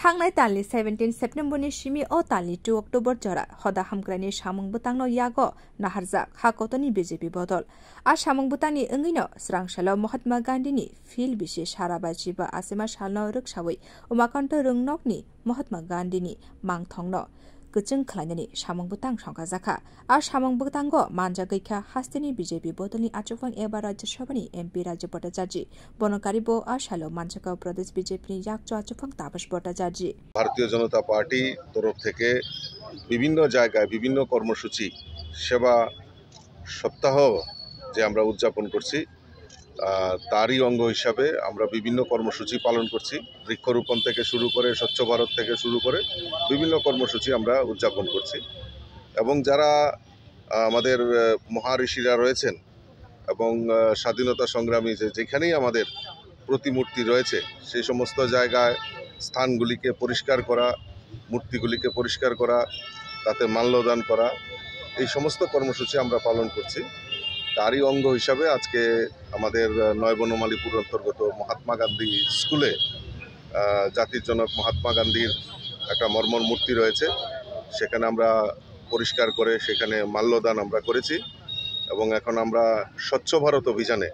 থাংনাই তালি সেভেন্টিন সেপ্টেম্বরনি সিমি ও তালি two October জরা হদা হামগ্রানি সামং বুতাংন ইয়াগ নাহারজাক হাকতনি বিজেপি বদল আর সামং বুতাংনি অঙ্গিন স্রাংশাল মহাত্মা গান্ধীনি ফিল বিশে সারাবাই জিবা আসেমা সালন রুকসাবই উমাকান্ত রংনকনি মহাত্মা গান্ধীনি মাংথংন 그증클라이니 사망부당상가 자카 아 사망부당거 만자그이카 하스테니 비제비 보더니 아초판 에바라지 셔바니 엠피 라지 버타자지 বনকারিবো আর শালো মানসাকা প্রদেশ বিজেপি ইয়াকচ আচুফাং তাপস ভট্টাচার্য ভারতীয় জনতা পার্টি তরফ থেকে বিভিন্ন জায়গায় বিভিন্ন কর্মসূচি সেবা সপ্তাহ যে আমরা উদযাপন করছি তারই অঙ্গ হিসাবে আমরা বিভিন্ন কর্মসূচি পালন করছি বৃক্ষরোপণ থেকে শুরু করে স্বচ্ছ ভারত থেকে শুরু করে বিভিন্ন কর্মসূচি আমরা উদযাপন করছি এবং যারা আমাদের মহারিষিরা রয়েছেন এবং স্বাধীনতা সংগ্রামী যে যেখানেই আমাদের প্রতিমূর্তি রয়েছে সেই সমস্ত জায়গায় স্থানগুলিকে পরিষ্কার করা মূর্তিগুলিকে পরিষ্কার করা তাতে মাল্যদান করা এই সমস্ত কর্মসূচি আমরা পালন করছি তারই অঙ্গ হিসাবে আজকে আমাদের নয়বনমালীপুর অন্তর্গত মহাত্মা গান্ধী স্কুলে জাতির জনক মহাত্মা গান্ধীর একটা মর্মর মূর্তি রয়েছে সেখানে আমরা পরিষ্কার করে সেখানে মাল্যদান আমরা করেছি এবং এখন আমরা স্বচ্ছ ভারত অভিযানে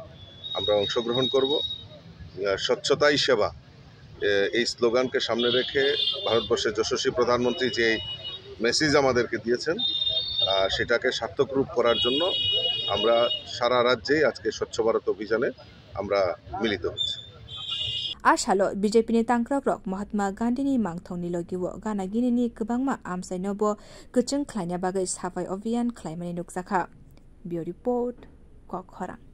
আমরা অংশগ্রহণ করব স্বচ্ছতাই সেবা এই স্লোগানকে সামনে রেখে ভারতবর্ষের যশস্বী প্রধানমন্ত্রী যে মেসেজ আমাদেরকে দিয়েছেন সেটাকে সার্থক রূপ করার জন্য আমরা সারা রাজ্যে আজকে স্বচ্ছ ভারত অভিযানে আমরা মিলিত হচ্ছি আশালো বিজেপি নি তাংক্রাগ্রক মহাত্মা গান্ধী নি মাংথং নি লগিও গানাগিনি নি গবাংমা আমসাই নব গচং খ্লাইনা বাগৈ সাফাই অভিযান খাইমানী নুকজাখা বিউ রিপোর্ট কক খরাং